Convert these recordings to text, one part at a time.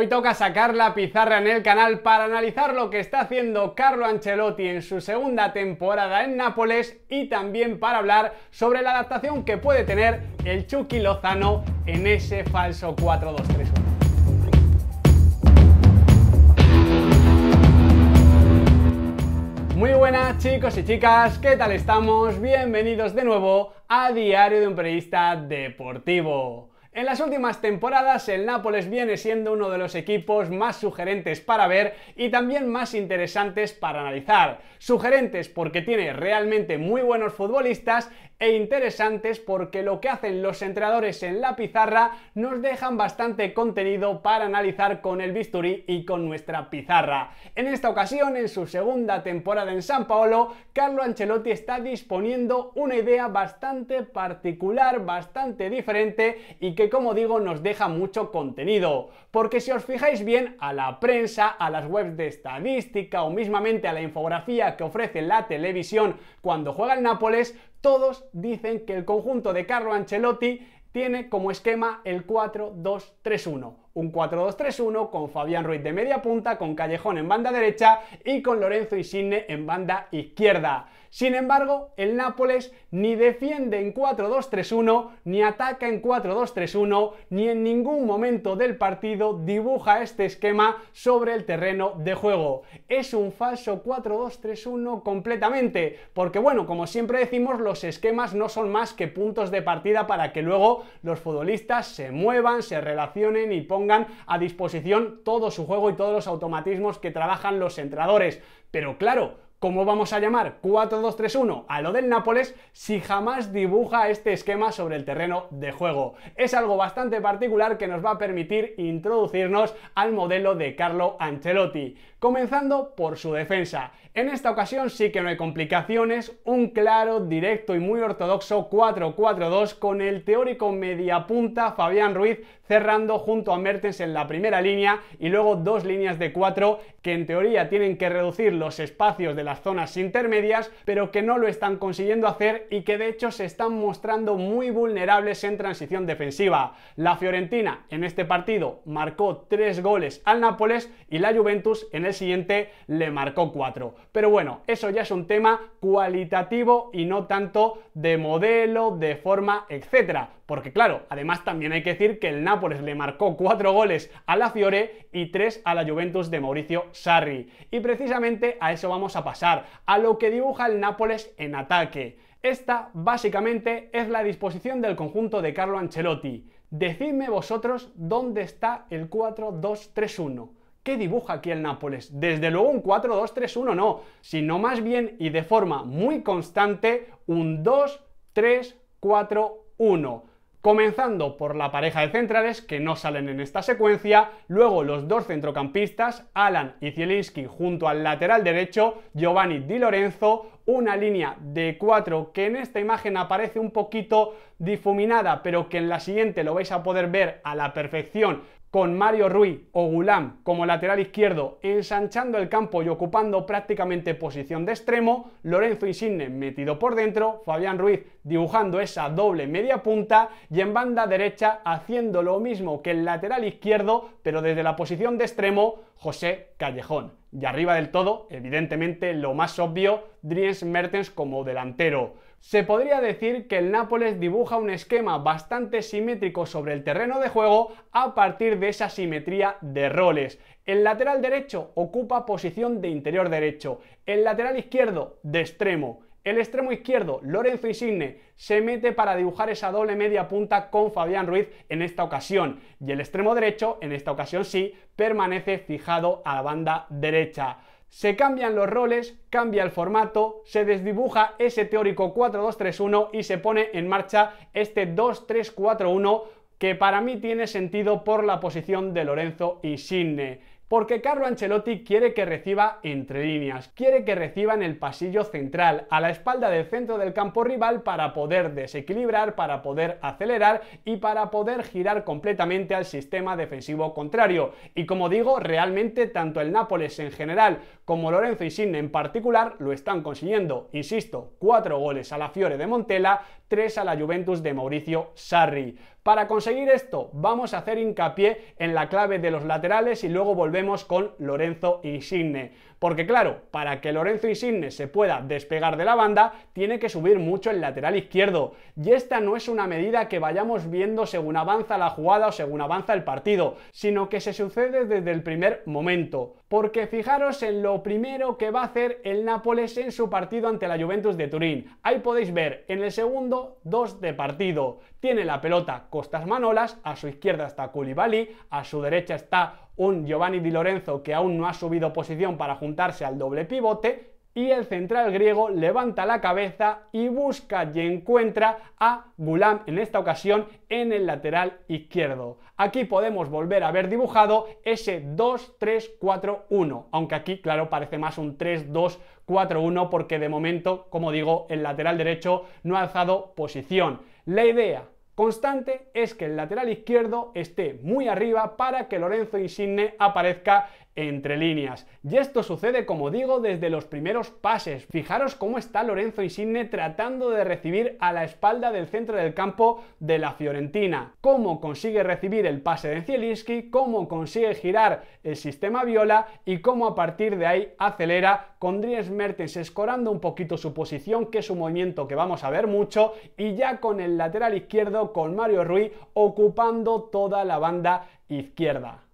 Hoy toca sacar la pizarra en el canal para analizar lo que está haciendo Carlo Ancelotti en su segunda temporada en Nápoles y también para hablar sobre la adaptación que puede tener el Chucky Lozano en ese falso 4-2-3-1. Muy buenas chicos y chicas, ¿qué tal estamos? Bienvenidos de nuevo a Diario de un Periodista Deportivo. En las últimas temporadas el Nápoles viene siendo uno de los equipos más sugerentes para ver y también más interesantes para analizar. Sugerentes porque tiene realmente muy buenos futbolistas e interesantes porque lo que hacen los entrenadores en la pizarra nos dejan bastante contenido para analizar con el bisturí y con nuestra pizarra. En esta ocasión, en su segunda temporada en San Paolo, Carlo Ancelotti está disponiendo una idea bastante particular, bastante diferente y que como digo nos deja mucho contenido. Porque si os fijáis bien a la prensa, a las webs de estadística o mismamente a la infografía que ofrece la televisión cuando juega el Nápoles, todos dicen que el conjunto de Carlo Ancelotti tiene como esquema el 4-2-3-1. Un 4-2-3-1 con Fabián Ruiz de media punta, con Callejón en banda derecha y con Lorenzo y Sidney en banda izquierda. Sin embargo, el Nápoles ni defiende en 4-2-3-1, ni ataca en 4-2-3-1, ni en ningún momento del partido dibuja este esquema sobre el terreno de juego. Es un falso 4-2-3-1 completamente, porque bueno, como siempre decimos, los esquemas no son más que puntos de partida para que luego los futbolistas se muevan, se relacionen y pongan a disposición todo su juego y todos los automatismos que trabajan los entradores. Pero claro, ¿Cómo vamos a llamar 4-2-3-1 a lo del Nápoles si jamás dibuja este esquema sobre el terreno de juego? Es algo bastante particular que nos va a permitir introducirnos al modelo de Carlo Ancelotti comenzando por su defensa. En esta ocasión sí que no hay complicaciones, un claro, directo y muy ortodoxo 4-4-2 con el teórico mediapunta Fabián Ruiz cerrando junto a Mertens en la primera línea y luego dos líneas de 4 que en teoría tienen que reducir los espacios de las zonas intermedias, pero que no lo están consiguiendo hacer y que de hecho se están mostrando muy vulnerables en transición defensiva. La Fiorentina en este partido marcó tres goles al Nápoles y la Juventus en siguiente le marcó 4. Pero bueno, eso ya es un tema cualitativo y no tanto de modelo, de forma, etcétera. Porque claro, además también hay que decir que el Nápoles le marcó 4 goles a la Fiore y 3 a la Juventus de Mauricio Sarri. Y precisamente a eso vamos a pasar, a lo que dibuja el Nápoles en ataque. Esta básicamente es la disposición del conjunto de Carlo Ancelotti. Decidme vosotros dónde está el 4-2-3-1. ¿Qué dibuja aquí el Nápoles? Desde luego un 4-2-3-1 no, sino más bien y de forma muy constante un 2-3-4-1. Comenzando por la pareja de centrales que no salen en esta secuencia, luego los dos centrocampistas, Alan y Zielinski junto al lateral derecho, Giovanni Di Lorenzo, una línea de 4 que en esta imagen aparece un poquito difuminada, pero que en la siguiente lo vais a poder ver a la perfección con Mario Ruiz o Gulam como lateral izquierdo, ensanchando el campo y ocupando prácticamente posición de extremo, Lorenzo Insigne metido por dentro, Fabián Ruiz dibujando esa doble media punta y en banda derecha haciendo lo mismo que el lateral izquierdo, pero desde la posición de extremo, José Callejón. Y arriba del todo, evidentemente, lo más obvio, Dries Mertens como delantero. Se podría decir que el Nápoles dibuja un esquema bastante simétrico sobre el terreno de juego a partir de esa simetría de roles. El lateral derecho ocupa posición de interior derecho, el lateral izquierdo de extremo, el extremo izquierdo, Lorenzo Insigne, se mete para dibujar esa doble media punta con Fabián Ruiz en esta ocasión. Y el extremo derecho, en esta ocasión sí, permanece fijado a la banda derecha. Se cambian los roles, cambia el formato, se desdibuja ese teórico 4-2-3-1 y se pone en marcha este 2-3-4-1 que para mí tiene sentido por la posición de Lorenzo Insigne. Porque Carlo Ancelotti quiere que reciba entre líneas, quiere que reciba en el pasillo central, a la espalda del centro del campo rival para poder desequilibrar, para poder acelerar y para poder girar completamente al sistema defensivo contrario. Y como digo, realmente tanto el Nápoles en general como Lorenzo y Insigne en particular lo están consiguiendo. Insisto, cuatro goles a la Fiore de Montella, tres a la Juventus de Mauricio Sarri. Para conseguir esto vamos a hacer hincapié en la clave de los laterales y luego volvemos con Lorenzo Insigne. Porque claro, para que Lorenzo Insigne se pueda despegar de la banda, tiene que subir mucho el lateral izquierdo. Y esta no es una medida que vayamos viendo según avanza la jugada o según avanza el partido, sino que se sucede desde el primer momento. Porque fijaros en lo primero que va a hacer el Nápoles en su partido ante la Juventus de Turín. Ahí podéis ver en el segundo dos de partido. Tiene la pelota Costas Manolas, a su izquierda está Koulibaly, a su derecha está un Giovanni Di Lorenzo que aún no ha subido posición para juntarse al doble pivote, y el central griego levanta la cabeza y busca y encuentra a Gulam en esta ocasión en el lateral izquierdo. Aquí podemos volver a ver dibujado ese 2-3-4-1, aunque aquí claro parece más un 3-2-4-1 porque de momento, como digo, el lateral derecho no ha alzado posición. La idea constante es que el lateral izquierdo esté muy arriba para que Lorenzo Insigne aparezca entre líneas. Y esto sucede, como digo, desde los primeros pases. Fijaros cómo está Lorenzo Insigne tratando de recibir a la espalda del centro del campo de la Fiorentina. Cómo consigue recibir el pase de Zielinski, cómo consigue girar el sistema Viola y cómo a partir de ahí acelera con Dries Mertens escorando un poquito su posición, que es un movimiento que vamos a ver mucho, y ya con el lateral izquierdo, con Mario Rui, ocupando toda la banda izquierda.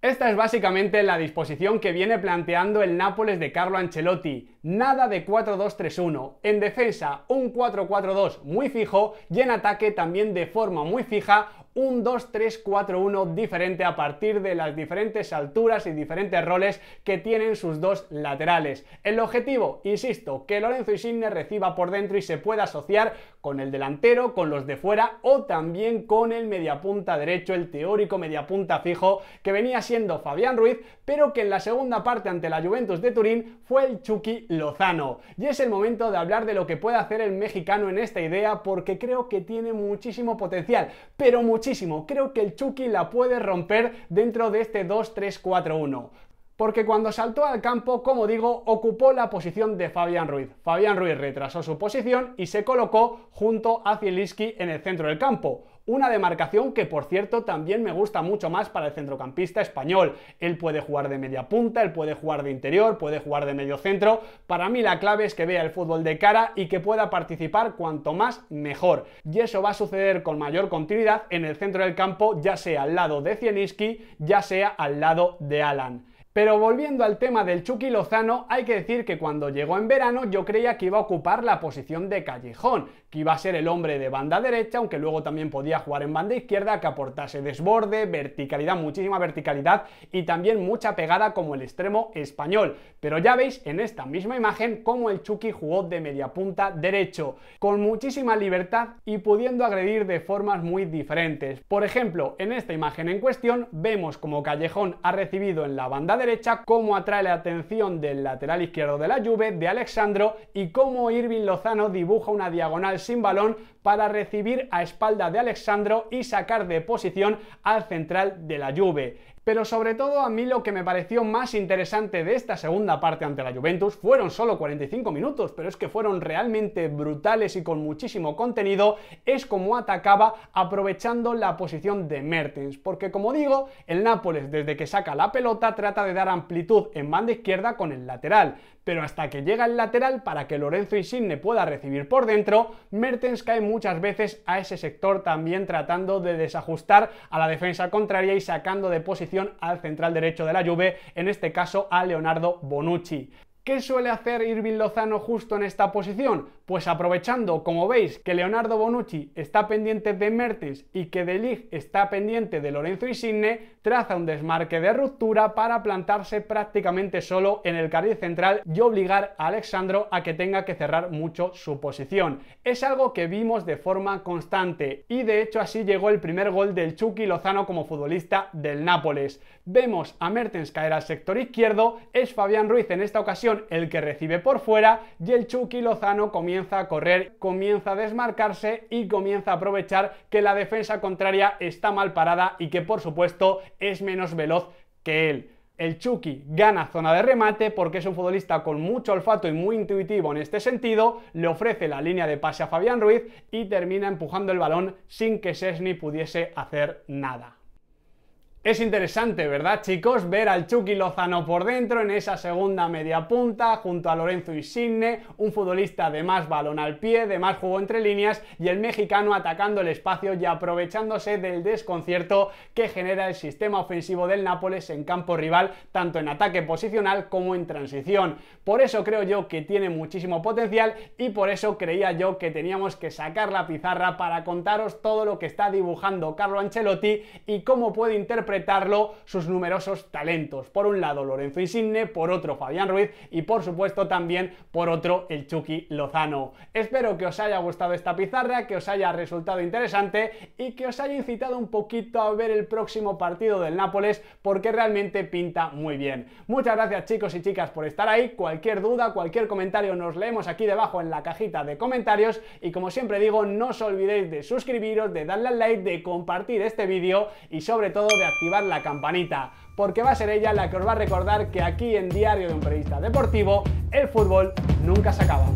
Esta es básicamente la disposición que viene planteando el Nápoles de Carlo Ancelotti, nada de 4-2-3-1. En defensa, un 4-4-2 muy fijo y en ataque también de forma muy fija un 2-3-4-1 diferente a partir de las diferentes alturas y diferentes roles que tienen sus dos laterales. El objetivo, insisto, que Lorenzo Insigne reciba por dentro y se pueda asociar con el delantero, con los de fuera o también con el mediapunta derecho, el teórico mediapunta fijo que venía siendo Fabián Ruiz, pero que en la segunda parte ante la Juventus de Turín fue el Chucky Lozano. Y es el momento de hablar de lo que puede hacer el mexicano en esta idea porque creo que tiene muchísimo potencial, pero muchísimo. Creo que el Chucky la puede romper dentro de este 2-3-4-1 porque cuando saltó al campo, como digo, ocupó la posición de Fabián Ruiz. Fabián Ruiz retrasó su posición y se colocó junto a Zielinski en el centro del campo. Una demarcación que, por cierto, también me gusta mucho más para el centrocampista español. Él puede jugar de media punta, él puede jugar de interior, puede jugar de medio centro. Para mí la clave es que vea el fútbol de cara y que pueda participar cuanto más mejor. Y eso va a suceder con mayor continuidad en el centro del campo, ya sea al lado de Zielinski, ya sea al lado de Alan. Pero volviendo al tema del Chucky Lozano, hay que decir que cuando llegó en verano yo creía que iba a ocupar la posición de callejón, que iba a ser el hombre de banda derecha, aunque luego también podía jugar en banda izquierda, que aportase desborde, verticalidad, muchísima verticalidad y también mucha pegada como el extremo español. Pero ya veis en esta misma imagen cómo el Chucky jugó de media punta derecho, con muchísima libertad y pudiendo agredir de formas muy diferentes. Por ejemplo, en esta imagen en cuestión vemos como Callejón ha recibido en la banda derecha cómo atrae la atención del lateral izquierdo de la Juve, de Alexandro, y cómo Irving Lozano dibuja una diagonal sin balón para recibir a espalda de Alexandro y sacar de posición al central de la Juve. Pero sobre todo a mí lo que me pareció más interesante de esta segunda parte ante la Juventus fueron solo 45 minutos, pero es que fueron realmente brutales y con muchísimo contenido, es como atacaba aprovechando la posición de Mertens, porque como digo, el Nápoles desde que saca la pelota trata de dar amplitud en banda izquierda con el lateral, pero hasta que llega el lateral para que Lorenzo Insigne pueda recibir por dentro, Mertens cae muy muchas veces a ese sector también tratando de desajustar a la defensa contraria y sacando de posición al central derecho de la Juve, en este caso a Leonardo Bonucci. ¿Qué suele hacer Irving Lozano justo en esta posición? Pues aprovechando, como veis, que Leonardo Bonucci está pendiente de Mertens y que De Ligt está pendiente de Lorenzo Insigne, traza un desmarque de ruptura para plantarse prácticamente solo en el carril central y obligar a Alexandro a que tenga que cerrar mucho su posición. Es algo que vimos de forma constante y de hecho así llegó el primer gol del Chucky Lozano como futbolista del Nápoles. Vemos a Mertens caer al sector izquierdo, es Fabián Ruiz en esta ocasión el que recibe por fuera y el Chucky Lozano comienza comienza a correr, comienza a desmarcarse y comienza a aprovechar que la defensa contraria está mal parada y que por supuesto es menos veloz que él. El Chucky gana zona de remate porque es un futbolista con mucho olfato y muy intuitivo en este sentido, le ofrece la línea de pase a Fabián Ruiz y termina empujando el balón sin que Sesni pudiese hacer nada. Es interesante, ¿verdad chicos? Ver al Chucky Lozano por dentro en esa segunda media punta junto a Lorenzo Insigne, un futbolista de más balón al pie, de más juego entre líneas y el mexicano atacando el espacio y aprovechándose del desconcierto que genera el sistema ofensivo del Nápoles en campo rival, tanto en ataque posicional como en transición. Por eso creo yo que tiene muchísimo potencial y por eso creía yo que teníamos que sacar la pizarra para contaros todo lo que está dibujando Carlo Ancelotti y cómo puede interpretar interpretarlo sus numerosos talentos. Por un lado Lorenzo Insigne, por otro Fabián Ruiz y por supuesto también por otro el Chucky Lozano. Espero que os haya gustado esta pizarra, que os haya resultado interesante y que os haya incitado un poquito a ver el próximo partido del Nápoles porque realmente pinta muy bien. Muchas gracias chicos y chicas por estar ahí. Cualquier duda, cualquier comentario nos leemos aquí debajo en la cajita de comentarios y como siempre digo, no os olvidéis de suscribiros, de darle al like, de compartir este vídeo y sobre todo de hacer activar la campanita, porque va a ser ella la que os va a recordar que aquí en Diario de un Periodista Deportivo el fútbol nunca se acaba.